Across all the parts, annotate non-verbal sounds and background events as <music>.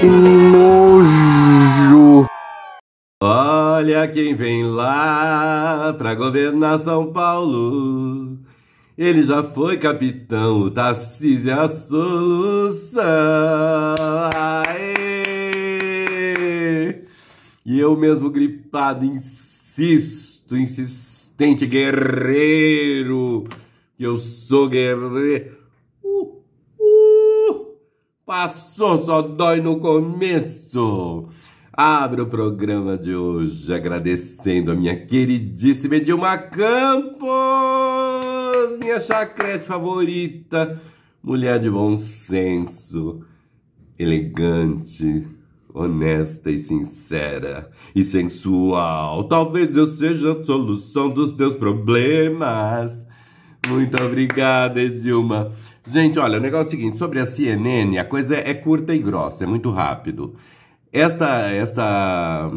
que nojo! Olha quem vem lá pra governar São Paulo. Ele já foi capitão, o Tarcísio é a solução. Aê! E eu mesmo gripado insisto, insistente, guerreiro. Eu sou guerreiro passou, só dói no começo. Abre o programa de hoje agradecendo a minha queridíssima Edilma Campos, minha chacrete favorita, mulher de bom senso, elegante, honesta e sincera e sensual. Talvez eu seja a solução dos teus problemas. Muito obrigada, Edilma. Gente, olha, o negócio é o seguinte, sobre a CNN, a coisa é curta e grossa, é muito rápido. Esta, esta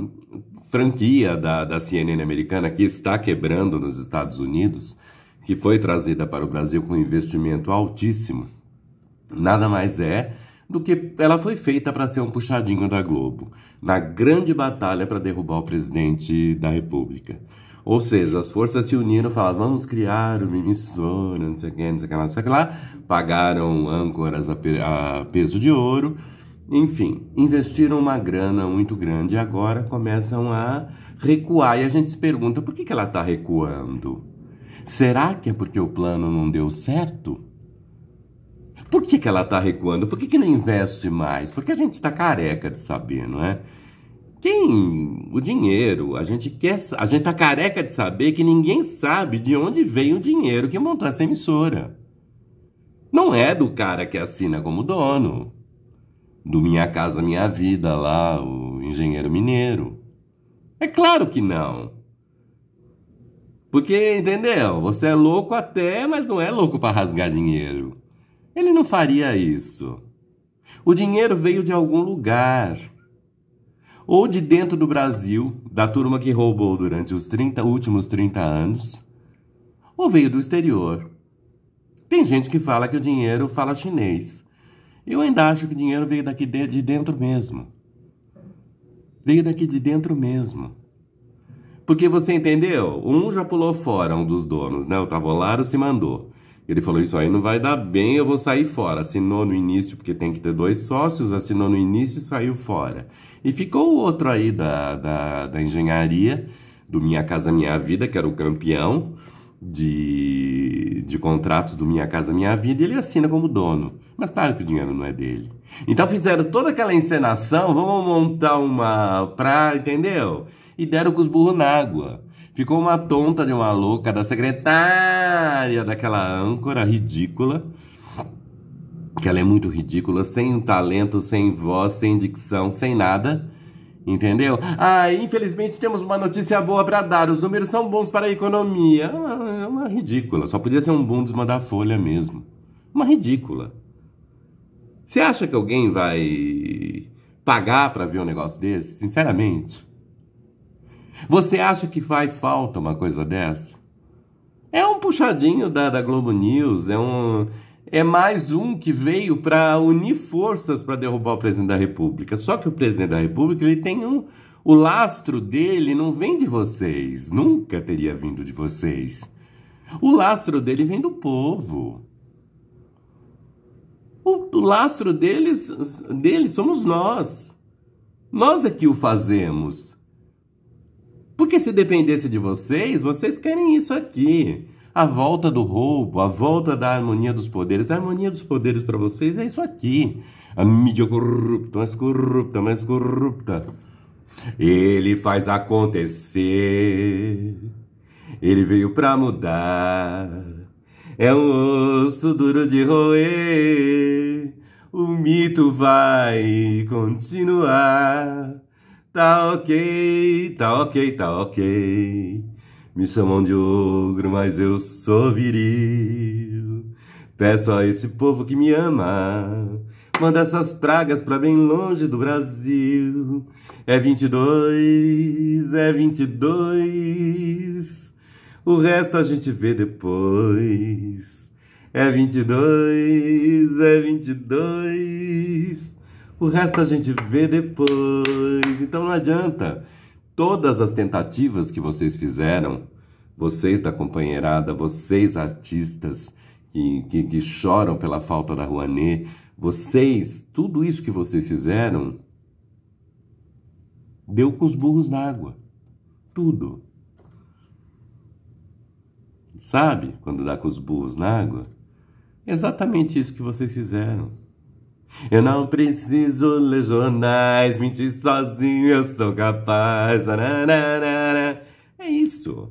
franquia da, da CNN americana que está quebrando nos Estados Unidos, que foi trazida para o Brasil com investimento altíssimo, nada mais é do que ela foi feita para ser um puxadinho da Globo, na grande batalha para derrubar o presidente da República. Ou seja, as forças se uniram falavam falaram, vamos criar uma emissora, não sei o que, não sei o que lá, não sei o que lá. Pagaram âncoras a, a peso de ouro. Enfim, investiram uma grana muito grande e agora começam a recuar. E a gente se pergunta, por que, que ela está recuando? Será que é porque o plano não deu certo? Por que, que ela está recuando? Por que, que não investe mais? Porque a gente está careca de saber, não é? Quem? O dinheiro. A gente quer, a gente está careca de saber que ninguém sabe de onde veio o dinheiro que montou essa emissora. Não é do cara que assina como dono. Do Minha Casa Minha Vida lá, o engenheiro mineiro. É claro que não. Porque, entendeu? Você é louco até, mas não é louco para rasgar dinheiro. Ele não faria isso. O dinheiro veio de algum lugar. Ou de dentro do Brasil, da turma que roubou durante os 30, últimos 30 anos, ou veio do exterior. Tem gente que fala que o dinheiro fala chinês. Eu ainda acho que o dinheiro veio daqui de dentro mesmo. Veio daqui de dentro mesmo. Porque você entendeu? Um já pulou fora, um dos donos, né? O Tavolaro se mandou. Ele falou: Isso aí não vai dar bem, eu vou sair fora. Assinou no início, porque tem que ter dois sócios, assinou no início e saiu fora. E ficou o outro aí da, da, da engenharia, do Minha Casa Minha Vida, que era o campeão de, de contratos do Minha Casa Minha Vida, e ele assina como dono. Mas claro que o dinheiro não é dele. Então fizeram toda aquela encenação, vamos montar uma pra, entendeu? E deram com os burros na água. Ficou uma tonta de uma louca da secretária daquela âncora ridícula. Que ela é muito ridícula, sem talento, sem voz, sem dicção, sem nada. Entendeu? Ah, infelizmente temos uma notícia boa para dar. Os números são bons para a economia. Ah, é uma ridícula. Só podia ser um bundesman da Folha mesmo. Uma ridícula. Você acha que alguém vai pagar para ver um negócio desse? Sinceramente. Você acha que faz falta uma coisa dessa? É um puxadinho da, da Globo News, é um. É mais um que veio para unir forças para derrubar o presidente da República. Só que o presidente da República ele tem um, o lastro dele não vem de vocês, nunca teria vindo de vocês. O lastro dele vem do povo. O, o lastro deles, deles somos nós. Nós é que o fazemos. Porque se dependesse de vocês, vocês querem isso aqui. A volta do roubo, a volta da harmonia dos poderes. A harmonia dos poderes para vocês é isso aqui. A mídia corrupta, mais corrupta, mais corrupta. Ele faz acontecer. Ele veio pra mudar. É um osso duro de roer. O mito vai continuar. Tá ok, tá ok, tá ok. Me chamam de ogro, mas eu sou viril. Peço a esse povo que me ama, manda essas pragas pra bem longe do Brasil. É 22, é 22. O resto a gente vê depois. É 22, é 22. O resto a gente vê depois. Então não adianta. Todas as tentativas que vocês fizeram, vocês da companheirada, vocês artistas que, que, que choram pela falta da Rouanet, vocês, tudo isso que vocês fizeram, deu com os burros na água. Tudo. Sabe quando dá com os burros na água? exatamente isso que vocês fizeram. Eu não preciso ler jornais, mentir sozinho eu sou capaz. Nananana. É isso.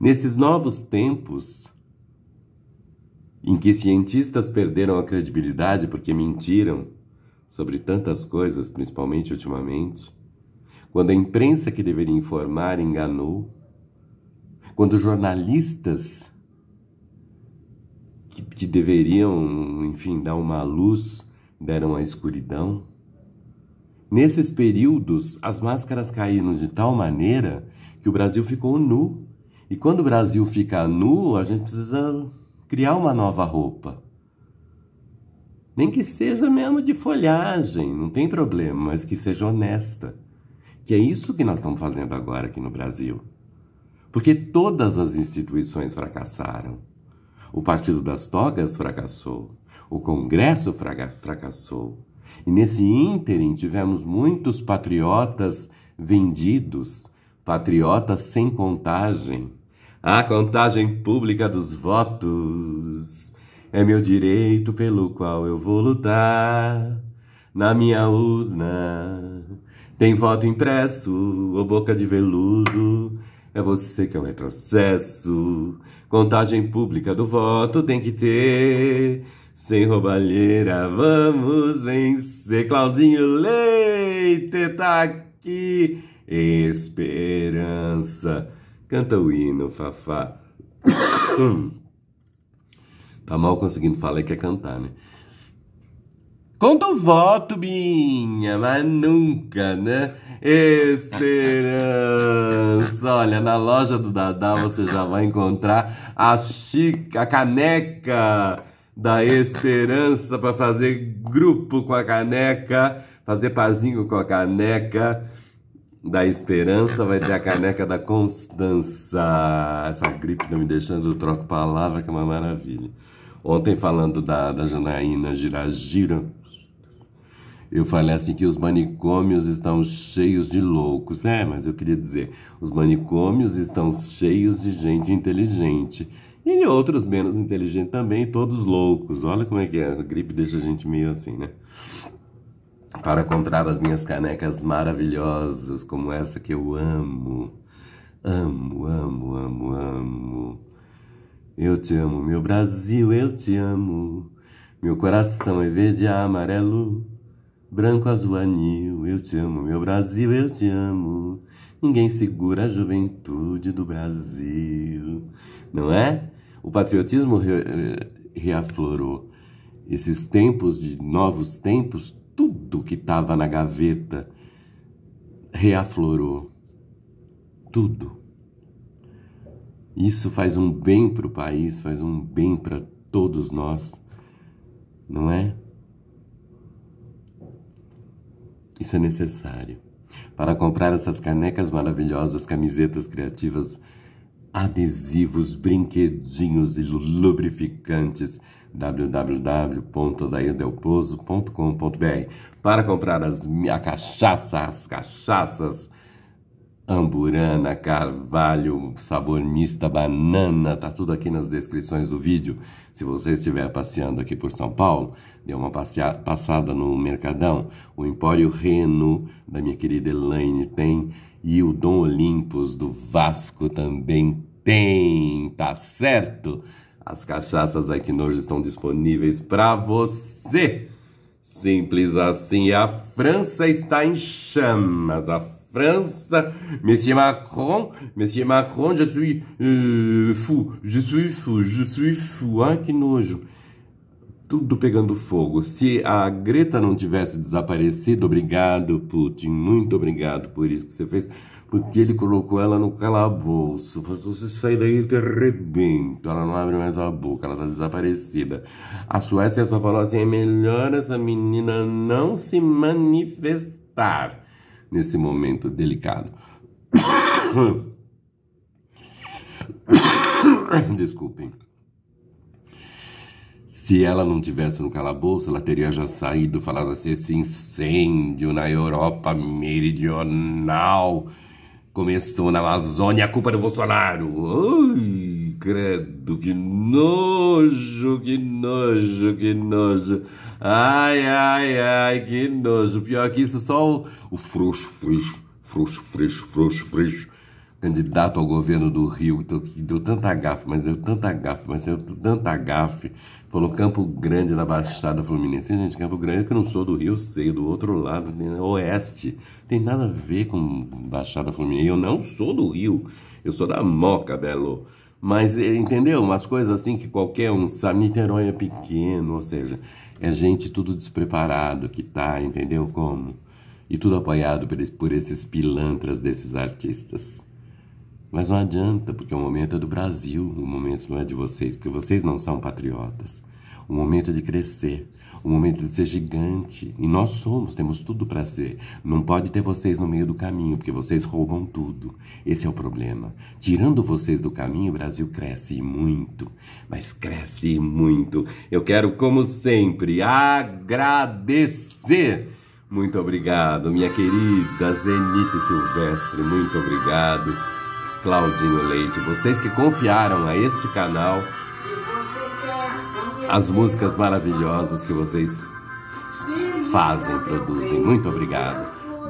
Nesses novos tempos em que cientistas perderam a credibilidade porque mentiram sobre tantas coisas, principalmente ultimamente, quando a imprensa que deveria informar enganou, quando jornalistas que, que deveriam, enfim, dar uma luz, deram a escuridão. Nesses períodos, as máscaras caíram de tal maneira que o Brasil ficou nu. E quando o Brasil fica nu, a gente precisa criar uma nova roupa. Nem que seja mesmo de folhagem, não tem problema, mas que seja honesta. Que é isso que nós estamos fazendo agora aqui no Brasil. Porque todas as instituições fracassaram. O Partido das Togas fracassou, o Congresso fracassou. E nesse ínterim tivemos muitos patriotas vendidos, patriotas sem contagem. A contagem pública dos votos é meu direito pelo qual eu vou lutar. Na minha urna tem voto impresso, ô boca de veludo, é você que é um retrocesso. Contagem pública do voto tem que ter. Sem roubalheira, vamos vencer. Claudinho Leite tá aqui. Esperança. Canta o hino, Fafá. <coughs> Hum. tá mal conseguindo falar e quer cantar, né? Conta o voto, Binha, mas nunca, né? Esperança! Olha, na loja do Dadá você já vai encontrar a chica, a caneca da Esperança para fazer grupo com a caneca, fazer pazinho com a caneca da Esperança. Vai ter a caneca da Constança. Essa gripe não tá me deixando, eu troco palavra, que é uma maravilha. Ontem falando da, da Janaína Giragira eu falei assim que os manicômios estão cheios de loucos. É, mas eu queria dizer, os manicômios estão cheios de gente inteligente. E de outros menos inteligentes também, todos loucos. Olha como é que é, a gripe deixa a gente meio assim, né? Para comprar as minhas canecas maravilhosas, como essa que eu amo. Amo, amo, amo, amo. Eu te amo, meu Brasil, eu te amo. Meu coração é verde e amarelo. Branco, azul, anil, eu te amo, meu Brasil, eu te amo. Ninguém segura a juventude do Brasil. Não é? O patriotismo re eh, reaflorou. Esses tempos de novos tempos, tudo que estava na gaveta reaflorou. Tudo. Isso faz um bem para o país, faz um bem para todos nós, não é? Isso é necessário. Para comprar essas canecas maravilhosas, camisetas criativas, adesivos, brinquedinhos e lubrificantes, www.odaidelpozo.com.br. Para comprar as, a cachaça, as cachaças amburana, carvalho, sabor mista, banana, tá tudo aqui nas descrições do vídeo. Se você estiver passeando aqui por São Paulo, dê uma passada no Mercadão. O Empório Reno, da minha querida Elaine, tem. E o Dom Olimpos, do Vasco, também tem, tá certo? As cachaças hoje estão disponíveis para você. Simples assim, a França está em chamas, a France, Monsieur Macron, Monsieur Macron, je suis uh, fou, je suis fou, je suis fou, ai que nojo. Tudo pegando fogo. Se a Greta não tivesse desaparecido, obrigado Putin, muito obrigado por isso que você fez, porque ele colocou ela no calabouço. Você se sair daí, eu te arrebento. Ela não abre mais a boca, ela tá desaparecida. A Suécia só falou assim, é melhor essa menina não se manifestar nesse momento delicado. <coughs> Desculpem. Se ela não tivesse no calabouço, ela teria já saído, falado assim, esse incêndio na Europa meridional começou na Amazônia, a culpa do Bolsonaro. Ai, credo, que nojo, que nojo, que nojo. Ai, ai, ai, que nojo. Pior que isso, só o, o frouxo, frouxo, frouxo, frouxo, frouxo, frouxo, candidato ao governo do Rio, então, que deu tanta gafe, mas deu tanta gafe, mas deu tanta gafe. Falou Campo Grande da Baixada Fluminense. Gente, Campo Grande, que eu não sou do Rio, sei, do outro lado, né, né, oeste. Tem nada a ver com Baixada Fluminense. Eu não sou do Rio, eu sou da Moca, Belo. Mas, eh, entendeu? Umas coisas assim que qualquer um sabe. Niterói é pequeno, ou seja, é gente tudo despreparado que tá, entendeu como? E tudo apoiado por, por esses pilantras desses artistas. Mas não adianta, porque o momento é do Brasil, o momento não é de vocês, porque vocês não são patriotas o momento de crescer, o momento de ser gigante. E nós somos, temos tudo para ser. Não pode ter vocês no meio do caminho, porque vocês roubam tudo. Esse é o problema. Tirando vocês do caminho, o Brasil cresce muito, mas cresce muito. Eu quero, como sempre, agradecer. Muito obrigado, minha querida Zenite Silvestre, muito obrigado. Claudinho Leite, vocês que confiaram a este canal as músicas maravilhosas que vocês fazem, produzem. Muito obrigado.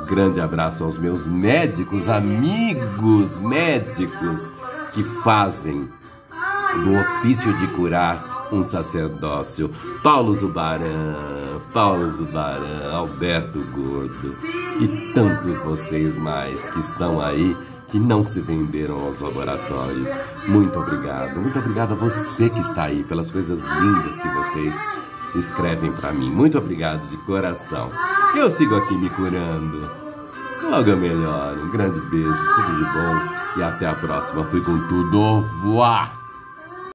Grande abraço aos meus médicos, amigos médicos que fazem do ofício de curar um sacerdócio. Paulo Zubaran, Paulo Zubaran, Alberto Gordo e tantos vocês mais que estão aí que não se venderam aos laboratórios. Muito obrigado. Muito obrigado a você que está aí pelas coisas lindas que vocês escrevem para mim. Muito obrigado de coração. Eu sigo aqui me curando. Logo eu melhoro. Um grande beijo, tudo de bom e até a próxima. Fui com tudo. Voar!